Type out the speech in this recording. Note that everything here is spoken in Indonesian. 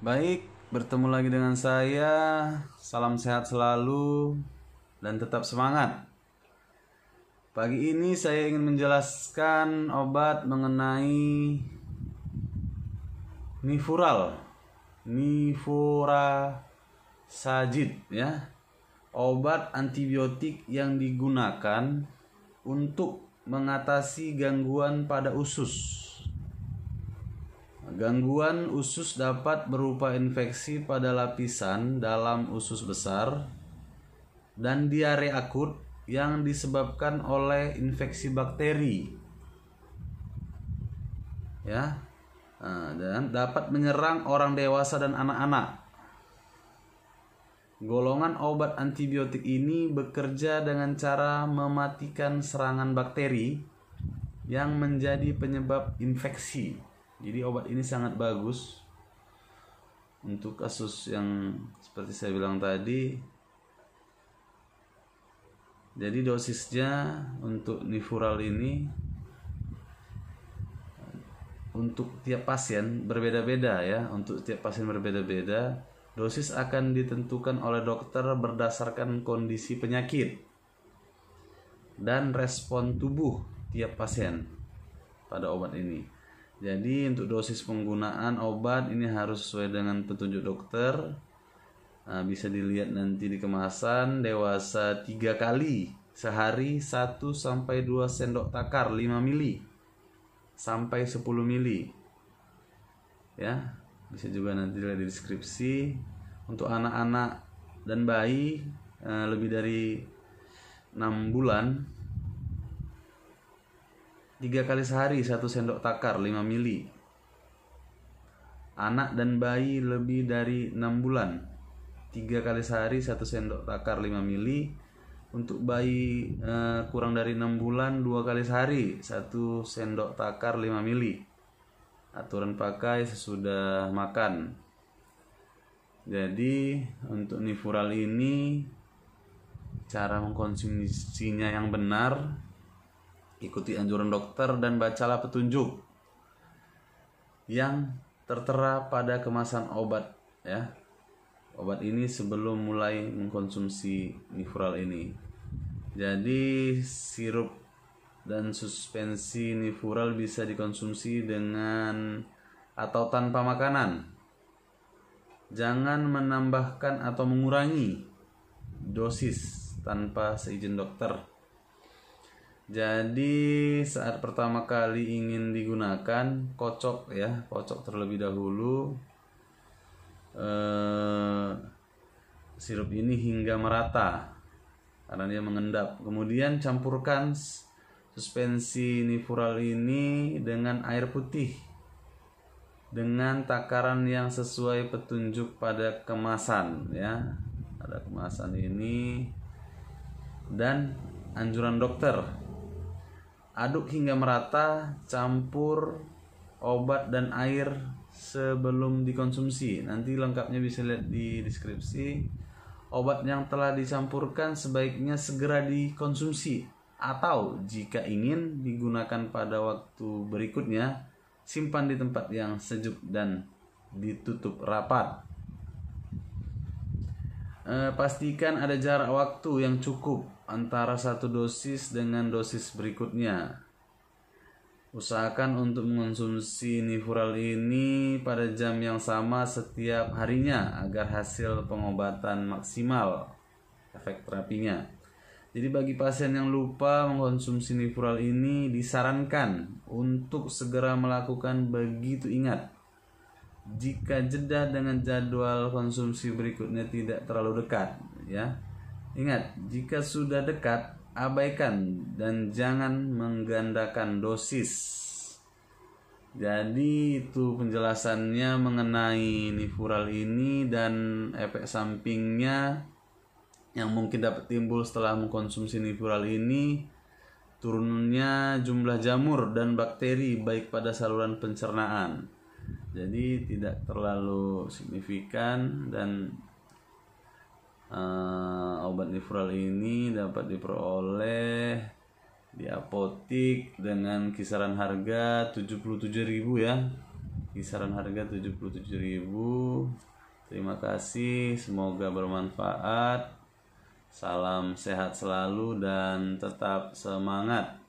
Baik, bertemu lagi dengan saya. Salam sehat selalu dan tetap semangat. Pagi ini saya ingin menjelaskan obat mengenai nifural, sajid, ya. Obat antibiotik yang digunakan untuk mengatasi gangguan pada usus Gangguan usus dapat berupa infeksi pada lapisan dalam usus besar dan diare akut yang disebabkan oleh infeksi bakteri. Ya. Ah, dan dapat menyerang orang dewasa dan anak-anak. Golongan obat antibiotik ini bekerja dengan cara mematikan serangan bakteri yang menjadi penyebab infeksi. Jadi obat ini sangat bagus untuk kasus yang seperti saya bilang tadi. Jadi dosisnya untuk nifural ini untuk tiap pasien berbeda-beda ya, untuk tiap pasien berbeda-beda. Dosis akan ditentukan oleh dokter berdasarkan kondisi penyakit dan respon tubuh tiap pasien pada obat ini. Jadi untuk dosis penggunaan obat ini harus sesuai dengan petunjuk dokter. Nah, bisa dilihat nanti di kemasan dewasa 3 kali sehari 1 sampai 2 sendok takar 5 mili sampai 10 mili. Ya, bisa juga nanti dilihat di deskripsi untuk anak-anak dan bayi eh, lebih dari 6 bulan Tiga kali sehari satu sendok takar 5 mili. Anak dan bayi lebih dari 6 bulan. Tiga kali sehari satu sendok takar 5 mili. Untuk bayi eh, kurang dari 6 bulan dua kali sehari satu sendok takar 5 mili. Aturan pakai sesudah makan. Jadi untuk nifural ini cara mengkonsumsinya yang benar Ikuti anjuran dokter dan bacalah petunjuk yang tertera pada kemasan obat ya. Obat ini sebelum mulai mengkonsumsi nifural ini. Jadi sirup dan suspensi nifural bisa dikonsumsi dengan atau tanpa makanan. Jangan menambahkan atau mengurangi dosis tanpa seizin dokter. Jadi saat pertama kali ingin digunakan kocok ya, kocok terlebih dahulu eh, sirup ini hingga merata karena dia mengendap. Kemudian campurkan suspensi nifural ini dengan air putih dengan takaran yang sesuai petunjuk pada kemasan ya. pada kemasan ini dan anjuran dokter Aduk hingga merata, campur obat dan air sebelum dikonsumsi. Nanti lengkapnya bisa lihat di deskripsi. Obat yang telah dicampurkan sebaiknya segera dikonsumsi atau jika ingin digunakan pada waktu berikutnya, simpan di tempat yang sejuk dan ditutup rapat. Eh, pastikan ada jarak waktu yang cukup antara satu dosis dengan dosis berikutnya. Usahakan untuk mengonsumsi nifural ini pada jam yang sama setiap harinya agar hasil pengobatan maksimal efek terapinya. Jadi bagi pasien yang lupa mengonsumsi nifural ini disarankan untuk segera melakukan begitu ingat jika jeda dengan jadwal konsumsi berikutnya tidak terlalu dekat ya ingat jika sudah dekat abaikan dan jangan menggandakan dosis jadi itu penjelasannya mengenai nifural ini dan efek sampingnya yang mungkin dapat timbul setelah mengkonsumsi nifural ini turunnya jumlah jamur dan bakteri baik pada saluran pencernaan jadi tidak terlalu signifikan dan uh, obat nifral ini dapat diperoleh di apotik dengan kisaran harga 77.000 ya. Kisaran harga 77.000. Terima kasih, semoga bermanfaat. Salam sehat selalu dan tetap semangat.